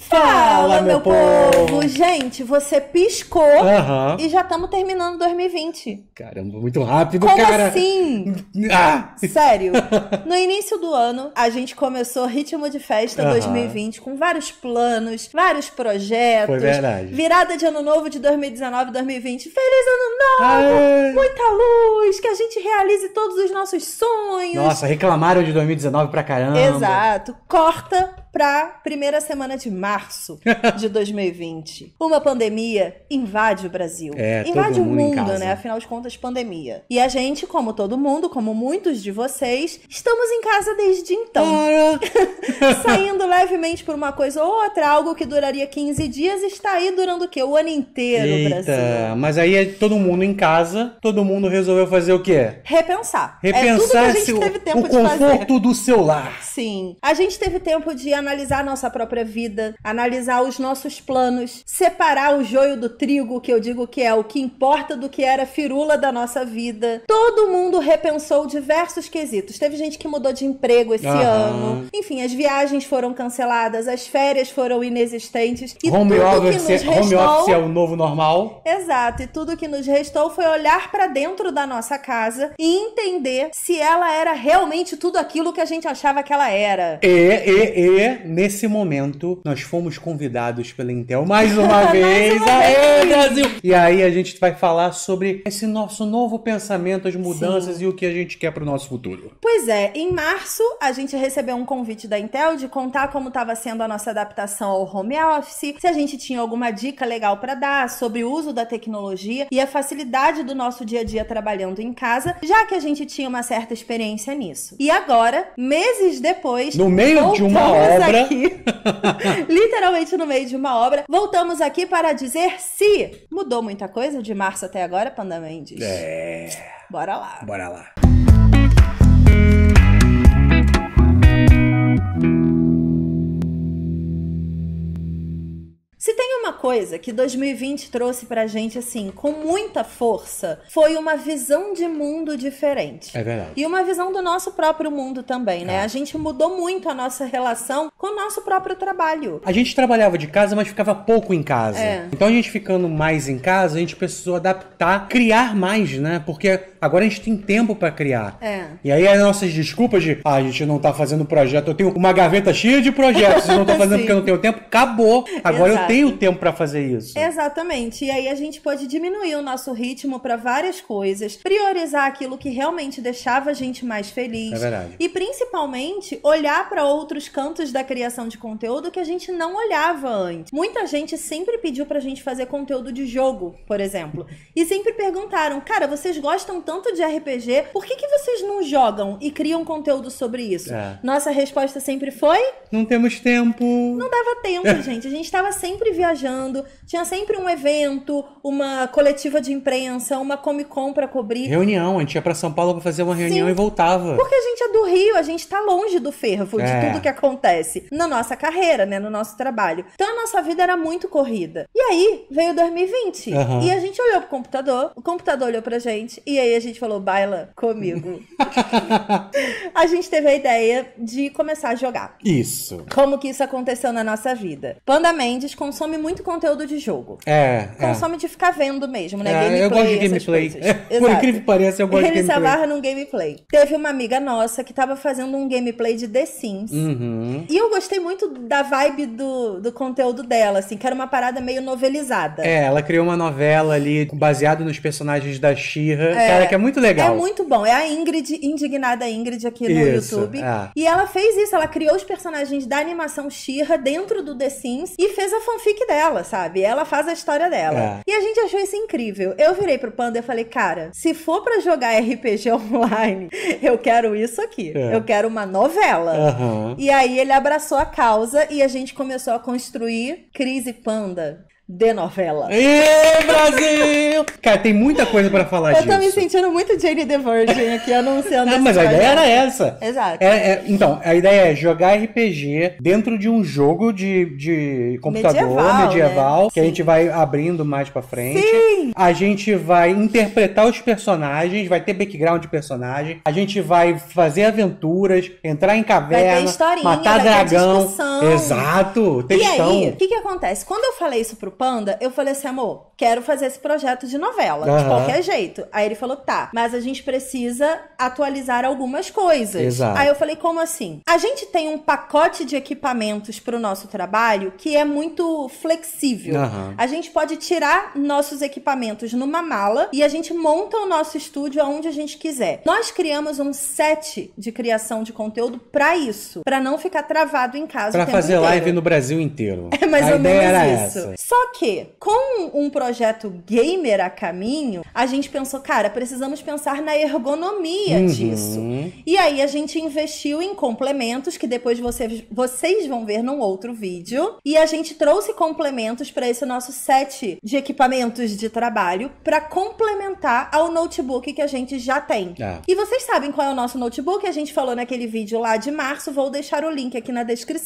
Fala, meu, meu povo. povo. Gente, você piscou uhum. e já estamos terminando 2020. Caramba, muito rápido, Como cara. assim? Ah. Sério. No início do ano, a gente começou Ritmo de Festa uhum. 2020 com vários planos, vários projetos. Foi verdade. Virada de ano novo de 2019 2020. Feliz ano novo! Aê. Muita luz, que a gente realize todos os nossos sonhos. Nossa, reclamaram de 2019 pra caramba. Exato. Corta para primeira semana de março de 2020. Uma pandemia invade o Brasil. É, invade o mundo, mundo né? Afinal de contas, pandemia. E a gente, como todo mundo, como muitos de vocês, estamos em casa desde então. Saindo levemente por uma coisa ou outra, algo que duraria 15 dias, está aí durando o quê? O ano inteiro, Eita, Brasil. Mas aí é todo mundo em casa, todo mundo resolveu fazer o quê? Repensar. É Repensar é tudo que a gente teve tempo o de conforto fazer. do seu lar. Sim. A gente teve tempo de analisar a nossa própria vida, analisar os nossos planos, separar o joio do trigo, que eu digo que é o que importa do que era firula da nossa vida. Todo mundo repensou diversos quesitos. Teve gente que mudou de emprego esse ano. Enfim, as viagens foram canceladas, as férias foram inexistentes. E home, office, restou... home office é o novo normal. Exato. E tudo que nos restou foi olhar para dentro da nossa casa e entender se ela era realmente tudo aquilo que a gente achava que ela era. E, e, e nesse momento nós fomos convidados pela Intel mais uma vez. mais uma Aê, Brasil! E aí a gente vai falar sobre esse nosso novo pensamento, as mudanças Sim. e o que a gente quer pro nosso futuro. Pois é, em março a gente recebeu um convite da Intel de contar como estava sendo a nossa adaptação ao home office, se a gente tinha alguma dica legal para dar sobre o uso da tecnologia e a facilidade do nosso dia a dia trabalhando em casa, já que a gente tinha uma certa experiência nisso. E agora, meses depois, no meio de uma obra, obra. aqui, literalmente no meio de uma obra, voltamos aqui para dizer se mudou muita coisa de março até agora, Mendes. É. Bora lá. Bora lá. uma coisa que 2020 trouxe pra gente, assim, com muita força, foi uma visão de mundo diferente. É verdade. E uma visão do nosso próprio mundo também, né? É. A gente mudou muito a nossa relação com o nosso próprio trabalho. A gente trabalhava de casa, mas ficava pouco em casa. É. Então a gente ficando mais em casa, a gente precisou adaptar, criar mais, né? Porque agora a gente tem tempo para criar. É. E aí as nossas desculpas de, ah, a gente não tá fazendo projeto, eu tenho uma gaveta cheia de projetos, eu não tô fazendo porque eu não tenho tempo, acabou. Agora Exato. eu tenho tempo para fazer isso. Exatamente. E aí a gente pode diminuir o nosso ritmo para várias coisas, priorizar aquilo que realmente deixava a gente mais feliz. É verdade. E principalmente olhar para outros cantos da criação de conteúdo que a gente não olhava antes. Muita gente sempre pediu pra gente fazer conteúdo de jogo, por exemplo, e sempre perguntaram: "Cara, vocês gostam tanto tanto de RPG, por que, que vocês não jogam e criam conteúdo sobre isso? É. Nossa resposta sempre foi: Não temos tempo. Não dava tempo, é. gente. A gente estava sempre viajando, tinha sempre um evento, uma coletiva de imprensa, uma Comic Con pra cobrir. Reunião, a gente ia pra São Paulo pra fazer uma reunião Sim, e voltava. Porque a gente é do Rio, a gente tá longe do fervo, é. de tudo que acontece na nossa carreira, né, no nosso trabalho. Então a nossa vida era muito corrida. E aí veio 2020 uhum. e a gente olhou pro computador, o computador olhou pra gente e aí a a gente falou, baila comigo. a gente teve a ideia de começar a jogar. Isso. Como que isso aconteceu na nossa vida? Panda Mendes consome muito conteúdo de jogo. É. é. Consome é. de ficar vendo mesmo, né? É, gameplay, eu gosto de gameplay. Por incrível que pareça, eu gosto Ele de gameplay. Ele se amarra num gameplay. Teve uma amiga nossa que tava fazendo um gameplay de The Sims. Uhum. E eu gostei muito da vibe do, do conteúdo dela, assim, que era uma parada meio novelizada. É, ela criou uma novela ali baseada nos personagens da shira É. Cara, é muito legal. É muito bom. É a Ingrid, indignada Ingrid aqui no isso, YouTube. É. E ela fez isso, ela criou os personagens da animação Shira dentro do The Sims e fez a fanfic dela, sabe? Ela faz a história dela. É. E a gente achou isso incrível. Eu virei pro Panda e falei, cara, se for para jogar RPG online, eu quero isso aqui. É. Eu quero uma novela. Uhum. E aí ele abraçou a causa e a gente começou a construir Crise Panda, de novela. Ê, Brasil! Cara, tem muita coisa para falar eu disso. Eu tô me sentindo muito Jane the Virgin aqui anunciando Não, ah, mas a ideia era essa. Exato. É, é, então, a ideia é jogar RPG dentro de um jogo de, de computador medieval, né? medieval né? que Sim. a gente vai abrindo mais para frente. Sim! A gente vai interpretar os personagens, vai ter background de personagem, a gente vai fazer aventuras, entrar em caverna, matar dragão. Exato, textão. E aí, o que que acontece? Quando eu falei isso pro Panda, eu falei assim, amor, quero fazer esse projeto de novela, uhum. de qualquer jeito. Aí ele falou, tá, mas a gente precisa atualizar algumas coisas. Exato. Aí eu falei, como assim? A gente tem um pacote de equipamentos pro nosso trabalho que é muito flexível. Uhum. A gente pode tirar nossos equipamentos numa mala e a gente monta o nosso estúdio aonde a gente quiser. Nós criamos um set de criação de conteúdo para isso, para não ficar travado em casa. Para fazer inteiro. live no Brasil inteiro. É mais a ou menos isso. Essa. Só que, com um projeto gamer a caminho, a gente pensou, cara, precisamos pensar na ergonomia uhum. disso. E aí a gente investiu em complementos que depois você, vocês vão ver num outro vídeo. E a gente trouxe complementos para esse nosso set de equipamentos de trabalho para complementar ao notebook que a gente já tem. É. E vocês sabem qual é o nosso notebook? A gente falou naquele vídeo lá de março. Vou deixar o link aqui na descrição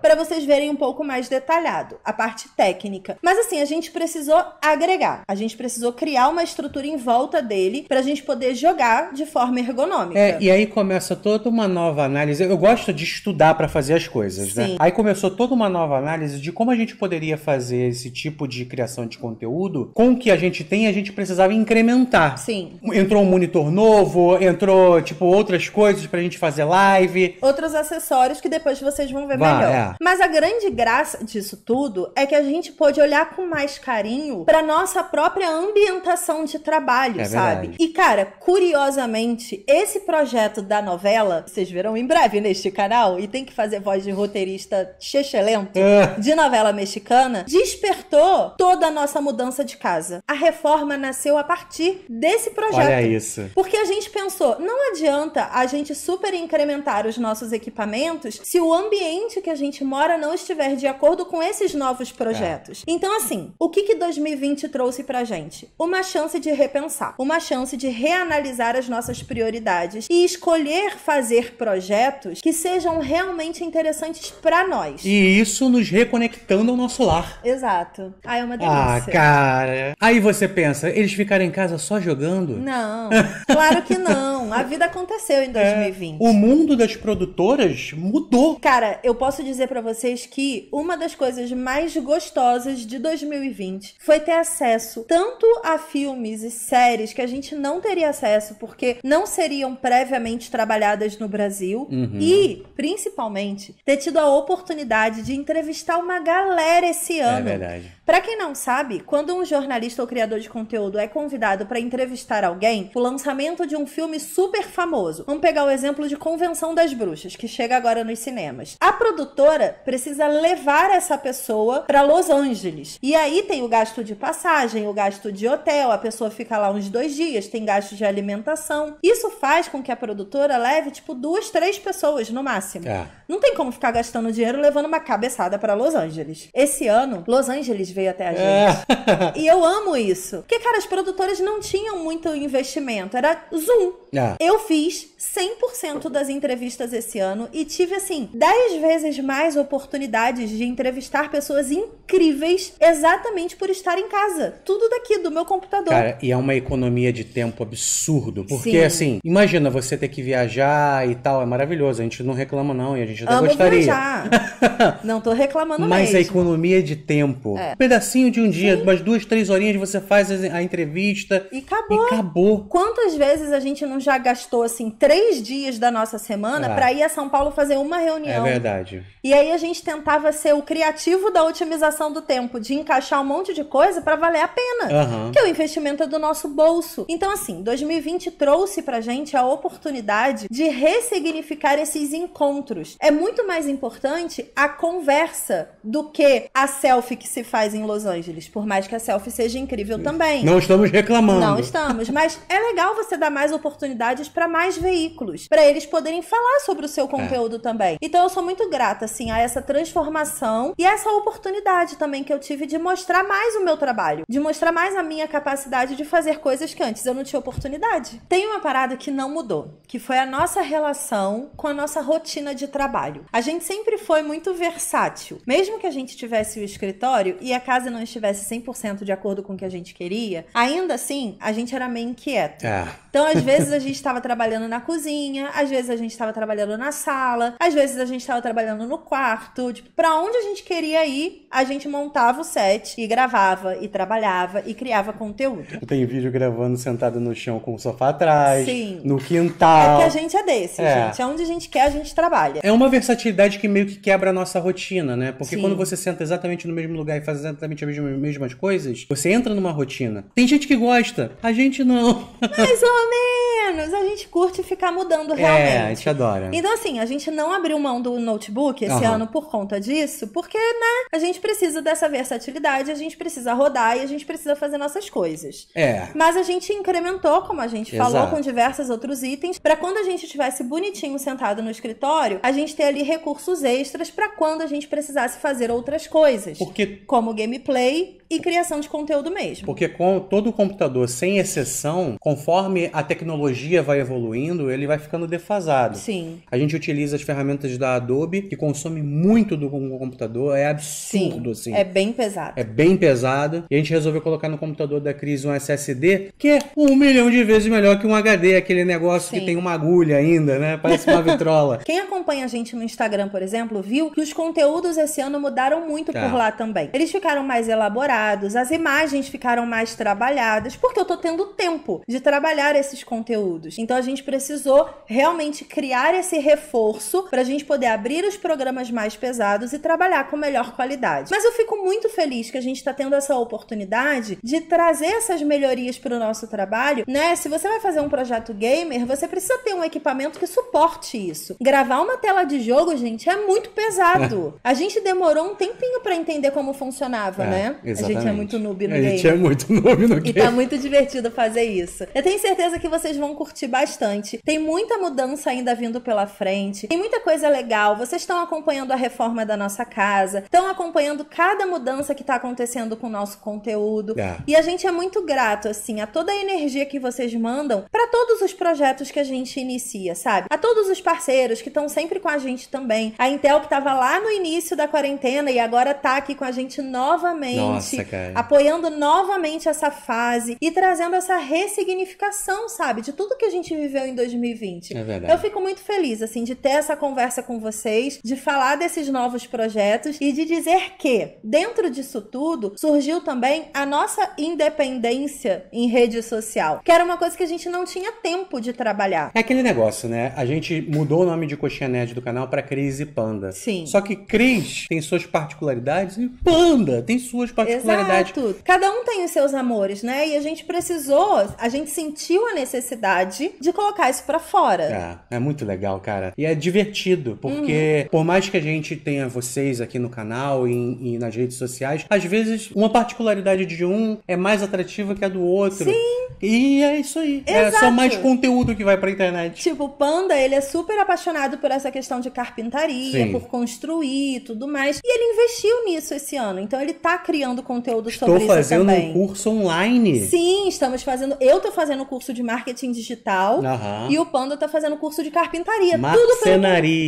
para vocês verem um pouco mais detalhado a parte técnica. Mas assim, a gente precisou agregar. A gente precisou criar uma estrutura em volta dele pra gente poder jogar de forma ergonômica. É, e aí começa toda uma nova análise. Eu gosto de estudar para fazer as coisas, né? Sim. né? Aí começou toda uma nova análise de como a gente poderia fazer esse tipo de criação de conteúdo com o que a gente tem, a gente precisava incrementar. Sim. Entrou um monitor novo, entrou, tipo, outras coisas pra gente fazer live. Outros acessórios que depois vocês vão ver melhor. É. Mas a grande graça disso tudo é que a gente pôde de olhar com mais carinho para nossa própria ambientação de trabalho, é sabe? Verdade. E cara, curiosamente, esse projeto da novela, vocês verão em breve neste canal e tem que fazer voz de roteirista chechelento de novela mexicana, despertou toda a nossa mudança de casa. A reforma nasceu a partir desse projeto. Olha isso. Porque a gente pensou, não adianta a gente super incrementar os nossos equipamentos se o ambiente que a gente mora não estiver de acordo com esses novos projetos. Então, assim, o que, que 2020 trouxe pra gente? Uma chance de repensar, uma chance de reanalisar as nossas prioridades e escolher fazer projetos que sejam realmente interessantes para nós. E isso nos reconectando ao nosso lar. Exato. Ah, é uma ah, delícia. Ah, cara. Aí você pensa, eles ficaram em casa só jogando? Não, claro que não. A vida aconteceu em 2020. É, o mundo das produtoras mudou. Cara, eu posso dizer para vocês que uma das coisas mais gostosas anos de 2020 foi ter acesso tanto a filmes e séries que a gente não teria acesso porque não seriam previamente trabalhadas no Brasil uhum. e, principalmente, ter tido a oportunidade de entrevistar uma galera esse é ano. É verdade. Pra quem não sabe, quando um jornalista ou criador de conteúdo é convidado para entrevistar alguém, o lançamento de um filme super famoso. Vamos pegar o exemplo de Convenção das Bruxas, que chega agora nos cinemas. A produtora precisa levar essa pessoa para Los Angeles Angeles. E aí tem o gasto de passagem, o gasto de hotel, a pessoa fica lá uns dois dias, tem gasto de alimentação. Isso faz com que a produtora leve, tipo, duas, três pessoas no máximo. É. Não tem como ficar gastando dinheiro levando uma cabeçada para Los Angeles. Esse ano, Los Angeles veio até a é. gente. É. E eu amo isso. Porque, cara, as produtoras não tinham muito investimento. Era Zoom. É. Eu fiz 100% das entrevistas esse ano e tive, assim, 10 vezes mais oportunidades de entrevistar pessoas incríveis exatamente por estar em casa. Tudo daqui, do meu computador. Cara, e é uma economia de tempo absurdo. Porque, Sim. assim, imagina você ter que viajar e tal, é maravilhoso. A gente não reclama, não, e a gente até Amo gostaria. Viajar. não tô reclamando Mas mesmo. a economia de tempo. É. Um pedacinho de um dia, Sim. umas duas, três horinhas você faz a entrevista. E acabou. E acabou. Quantas vezes a gente não já gastou, assim, três dias da nossa semana ah. para ir a São Paulo fazer uma é reunião. É verdade. E aí a gente tentava ser o criativo da otimização do tempo, de encaixar um monte de coisa para valer a pena, uhum. que é o investimento é do nosso bolso. Então, assim, 2020 trouxe para gente a oportunidade de ressignificar esses encontros. É muito mais importante a conversa do que a selfie que se faz em Los Angeles, por mais que a selfie seja incrível também. Não estamos reclamando. Não estamos, mas é legal você dar mais oportunidades para mais veículos veículos, para eles poderem falar sobre o seu é. conteúdo é. também. Então eu sou muito grata, assim, a essa transformação e essa oportunidade também que eu tive de mostrar mais o meu trabalho, de mostrar mais a minha capacidade de fazer coisas que antes eu não tinha oportunidade. Tem uma parada que não mudou, que foi a nossa relação com a nossa rotina de trabalho. A gente sempre foi muito versátil. Mesmo que a gente tivesse o escritório e a casa não estivesse 100% de acordo com o que a gente queria, ainda assim, a gente era meio inquieto. É. Então, às vezes, a gente estava trabalhando na cozinha, às vezes a gente estava trabalhando na sala, às vezes a gente estava trabalhando no quarto. Tipo, pra onde a gente queria ir, a gente montava o set e gravava, e trabalhava, e criava conteúdo. Tem vídeo gravando sentado no chão com o sofá atrás, Sim. no é quintal. É que a gente é desse, é. gente. É onde a gente quer, a gente trabalha. É uma versatilidade que meio que quebra a nossa rotina, né? Porque Sim. quando você senta exatamente no mesmo lugar e faz exatamente as mesmas coisas, você entra numa rotina. Tem gente que gosta, a gente não. Mais ou menos. A gente curte ficar ficar mudando realmente. É, a gente adora. Então, assim, a gente não abriu mão do notebook esse uhum. ano por conta disso, porque, né, a gente precisa dessa versatilidade, a gente precisa rodar e a gente precisa fazer nossas coisas. É. Mas a gente incrementou, como a gente Exato. falou, com diversos outros itens, para quando a gente estivesse bonitinho sentado no escritório, a gente ter ali recursos extras para quando a gente precisasse fazer outras coisas. Porque... Como gameplay e criação de conteúdo mesmo. Porque com todo computador, sem exceção, conforme a tecnologia vai evoluindo, ele vai ficando defasado. Sim. A gente utiliza as ferramentas da Adobe, que consome muito do computador, é absurdo, Sim, assim. É bem pesado. É bem pesado. E a gente resolveu colocar no computador da Cris um SSD, que é um milhão de vezes melhor que um HD, aquele negócio Sim. que tem uma agulha ainda, né? Parece uma vitrola. Quem acompanha a gente no Instagram, por exemplo, viu que os conteúdos esse ano mudaram muito tá. por lá também. Eles ficaram mais elaborados, as imagens ficaram mais trabalhadas, porque eu tô tendo tempo de trabalhar esses conteúdos. Então a gente precisa precisou realmente criar esse reforço para a gente poder abrir os programas mais pesados e trabalhar com melhor qualidade. Mas eu fico muito feliz que a gente está tendo essa oportunidade de trazer essas melhorias para o nosso trabalho, né? Se você vai fazer um projeto gamer, você precisa ter um equipamento que suporte isso. Gravar uma tela de jogo, gente, é muito pesado. É. A gente demorou um tempinho para entender como funcionava, é, né? Exatamente. A gente é, é muito noob no a game. A gente é muito noob no game. E tá muito divertido fazer isso. Eu tenho certeza que vocês vão curtir bastante. Tem muita mudança ainda vindo pela frente. Tem muita coisa legal. Vocês estão acompanhando a reforma da nossa casa, estão acompanhando cada mudança que está acontecendo com o nosso conteúdo. É. E a gente é muito grato, assim, a toda a energia que vocês mandam para todos os projetos que a gente inicia, sabe? A todos os parceiros que estão sempre com a gente também. A Intel, que estava lá no início da quarentena e agora está aqui com a gente novamente. Nossa, cara. Apoiando novamente essa fase e trazendo essa ressignificação, sabe? De tudo que a gente viveu em 2020. 2020. É verdade. Eu fico muito feliz, assim, de ter essa conversa com vocês, de falar desses novos projetos e de dizer que, dentro disso tudo, surgiu também a nossa independência em rede social, que era uma coisa que a gente não tinha tempo de trabalhar. É aquele negócio, né? A gente mudou o nome de Coxinha Nerd do canal para Cris e Panda. Sim. Só que Cris tem suas particularidades e Panda tem suas particularidades. Exato. Cada um tem os seus amores, né? E a gente precisou, a gente sentiu a necessidade de colocar isso traz para fora. É, é muito legal, cara. E é divertido, porque uhum. por mais que a gente tenha vocês aqui no canal e, e, nas redes sociais, às vezes uma particularidade de um é mais atrativa que a do outro. Sim. E é isso aí. É, Exato. É só mais conteúdo que vai pra internet. Tipo, o Panda, ele é super apaixonado por essa questão de carpintaria, Sim. por construir e tudo mais. E ele investiu nisso esse ano. Então ele tá criando conteúdo Estou sobre isso também. Estou fazendo um curso online. Sim, estamos fazendo. Eu tô fazendo um curso de marketing digital. Aham. E o Panda tá fazendo curso de carpintaria. Marcenaria.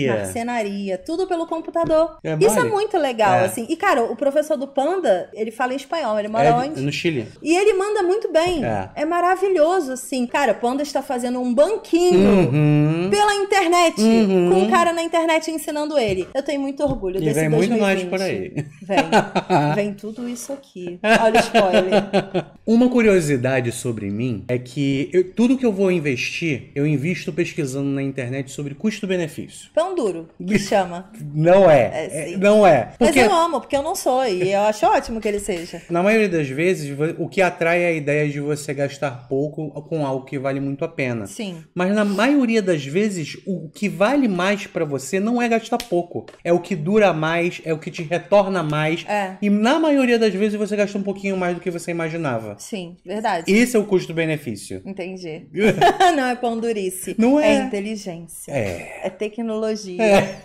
Tudo pelo... Marcenaria. Tudo pelo computador. É, Isso é muito legal, é. assim. E, cara, o professor do Panda, ele fala em espanhol. Ele mora é, onde? No Chile. E ele manda muito bem. É. é maravilhoso, assim. Cara, o Panda está fazendo um banquinho uhum. pela internet. Uhum. Com um cara na internet ensinando ele. Eu tenho muito orgulho e desse vem 2020. muito mais por aí. Vem. vem tudo isso aqui. Olha o spoiler. Uma curiosidade sobre mim é que eu, tudo que eu vou investir, eu invisto pesquisando na internet sobre custo-benefício. Pão duro, que chama. Não é. é, é não é. Porque... Mas eu amo, porque eu não sou, e eu acho ótimo que ele seja. Na maioria das vezes, o que atrai é a ideia de você gastar pouco com algo que vale muito a pena. Sim. Mas na maioria das vezes, o que vale mais para você não é gastar pouco. É o que dura mais, é o que te retorna mais. É. E na maioria das vezes você gasta um pouquinho mais do que você imaginava. Sim, verdade. Isso é o custo-benefício. Entendi. não é pão durice. Não é. É inteligência. É. É tecnologia. É.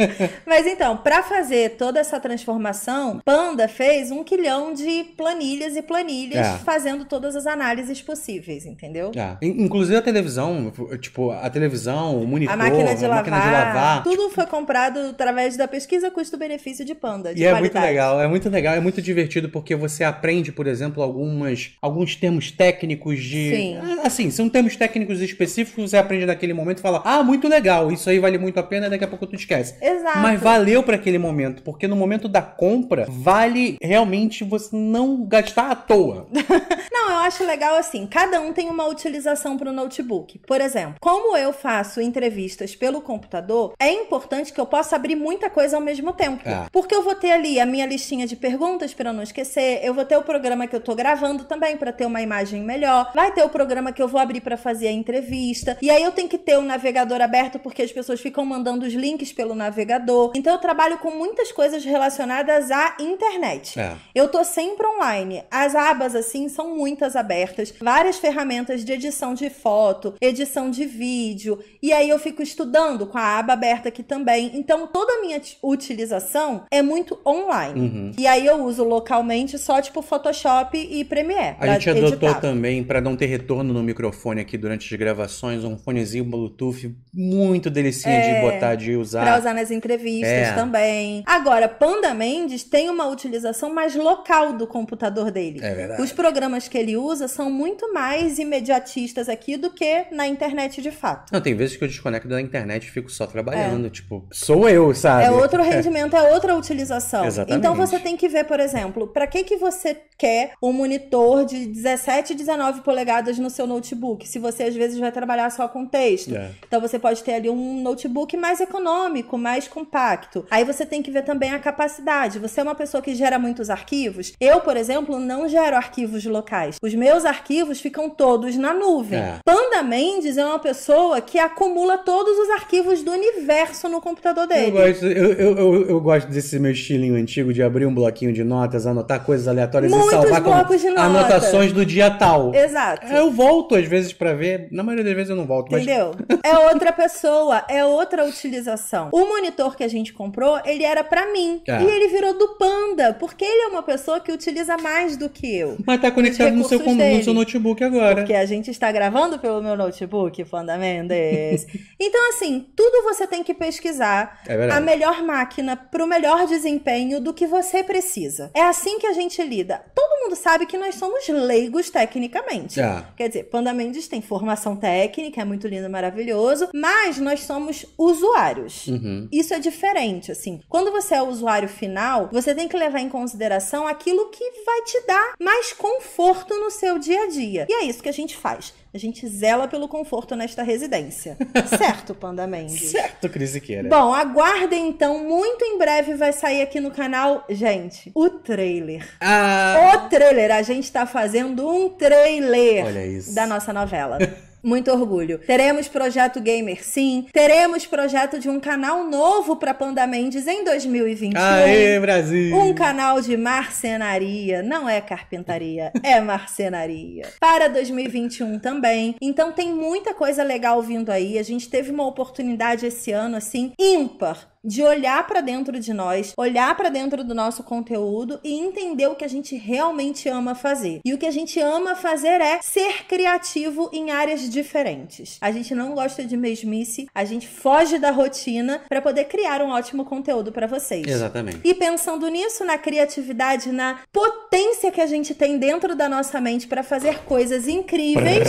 Mas então, para fazer toda essa transformação, Panda fez um quilhão de planilhas e planilhas é. fazendo todas as análises possíveis, entendeu? É. Inclusive a televisão, tipo, a televisão, o monitor, a máquina de, a lavar, máquina de lavar. Tudo foi comprado através da pesquisa custo-benefício de Panda. De e qualidade. é muito legal, é muito legal, é muito divertido porque você aprende, por exemplo, algumas alguns termos técnicos de. Sim. Ah, assim, são termos técnicos específicos, você aprende naquele momento e fala: ah, muito legal, isso aí vale muito a pena, daqui a pouco tu esquece. Exato. Mas valeu para aquele momento, porque no momento da compra, vale realmente você não gastar à toa. não, eu acho legal assim, cada um tem uma utilização para o notebook. Por exemplo, como eu faço entrevistas pelo computador, é importante que eu possa abrir muita coisa ao mesmo tempo. Ah. Porque eu vou ter ali a minha listinha de perguntas para não esquecer, eu vou ter o programa que eu tô gravando também para ter uma imagem melhor. Vai ter o programa que eu vou abrir para fazer a entrevista. E aí eu tenho que ter o um navegador aberto porque as pessoas ficam mandando os links pelo navegador. Então eu trabalho com muitas coisas relacionadas à internet. É. Eu tô sempre online. As abas assim são muitas abertas, várias ferramentas de edição de foto, edição de vídeo. E aí eu fico estudando com a aba aberta aqui também. Então toda a minha utilização é muito online. Uhum. E aí eu uso localmente só tipo Photoshop e Premiere ME. É, A gente tá adotou também, para não ter retorno no microfone aqui durante as gravações, um fonezinho Bluetooth muito delicinha é, de botar, de usar. Pra usar nas entrevistas é. também. Agora, Panda Mendes tem uma utilização mais local do computador dele. É verdade. Os programas que ele usa são muito mais imediatistas aqui do que na internet de fato. Não, tem vezes que eu desconecto da internet e fico só trabalhando. É. Tipo, sou eu, sabe? É outro rendimento, é, outra utilização. Exatamente. Então você tem que ver, por exemplo, para que, que você quer um monitor monitor de 17, 19 polegadas no seu notebook, se você às vezes vai trabalhar só com texto. É. Então você pode ter ali um notebook mais econômico, mais compacto. Aí você tem que ver também a capacidade. Você é uma pessoa que gera muitos arquivos? Eu, por exemplo, não gero arquivos locais. Os meus arquivos ficam todos na nuvem. É. Panda Mendes é uma pessoa que acumula todos os arquivos do universo no computador dele. Eu gosto, eu, eu, eu, eu gosto desse meu estilinho antigo de abrir um bloquinho de notas, anotar coisas aleatórias Muitos e salvar blocos como... de notas anotações do dia tal. Exato. Eu volto às vezes para ver, na maioria das vezes eu não volto. Entendeu? Mas... é outra pessoa, é outra utilização. O monitor que a gente comprou, ele era para mim. É. E ele virou do Panda, porque ele é uma pessoa que utiliza mais do que eu. Mas tá conectado no seu, no seu notebook agora. Porque a gente está gravando pelo meu notebook, Panda Mendes. então, assim, tudo você tem que pesquisar é a melhor máquina pro melhor desempenho do que você precisa. É assim que a gente lida. Todo mundo sabe que nós somos leigos tecnicamente. É. Quer dizer, Panda Mendes tem formação técnica, é muito lindo, maravilhoso, mas nós somos usuários. Uhum. Isso é diferente, assim. Quando você é o usuário final, você tem que levar em consideração aquilo que vai te dar mais conforto no seu dia a dia. E é isso que a gente faz. A gente zela pelo conforto nesta residência. certo, Panda Mendes? Certo, Cris Iqueira. Bom, aguardem então. Muito em breve vai sair aqui no canal, gente, o trailer. Ah. O trailer. A gente tá fazendo um trailer da nossa novela. Muito orgulho. Teremos projeto gamer, sim. Teremos projeto de um canal novo para Panda Mendes em 2021. Aê, Brasil! Um canal de marcenaria. Não é carpintaria, é marcenaria. Para 2021 também. Então tem muita coisa legal vindo aí. A gente teve uma oportunidade esse ano, assim, ímpar de olhar para dentro de nós, olhar para dentro do nosso conteúdo e entender o que a gente realmente ama fazer. E o que a gente ama fazer é ser criativo em áreas diferentes. A gente não gosta de mesmice, a gente foge da rotina para poder criar um ótimo conteúdo para vocês. Exatamente. E pensando nisso, na criatividade, na potência que a gente tem dentro da nossa mente para fazer coisas incríveis.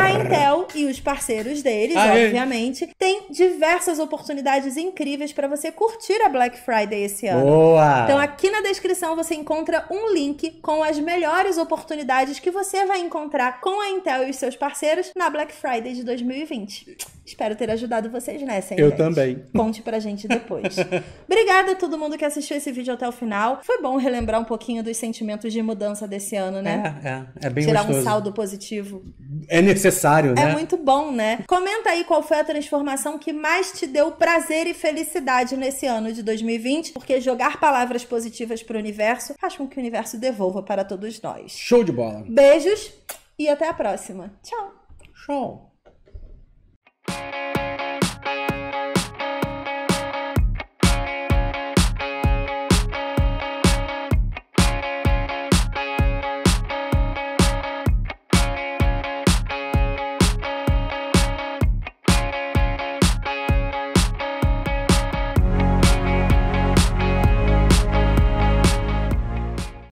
A Intel e os parceiros deles, Aê. obviamente, têm diversas oportunidades incríveis para você curtir a Black Friday esse ano. Boa! Então aqui na descrição você encontra um link com as melhores oportunidades que você vai encontrar com a Intel e os seus parceiros na Black Friday de 2020. Espero ter ajudado vocês nessa, hein, Eu gente? também. Conte pra gente depois. Obrigada a todo mundo que assistiu esse vídeo até o final. Foi bom relembrar um pouquinho dos sentimentos de mudança desse ano, né? É, é, é bem Tirar gostoso. um saldo positivo. É necessário, é né? É muito bom, né? Comenta aí qual foi a transformação que mais te deu prazer e felicidade nesse ano de 2020, porque jogar palavras positivas pro universo faz com que o universo devolva para todos nós. Show de bola. Beijos e até a próxima. Tchau. Show.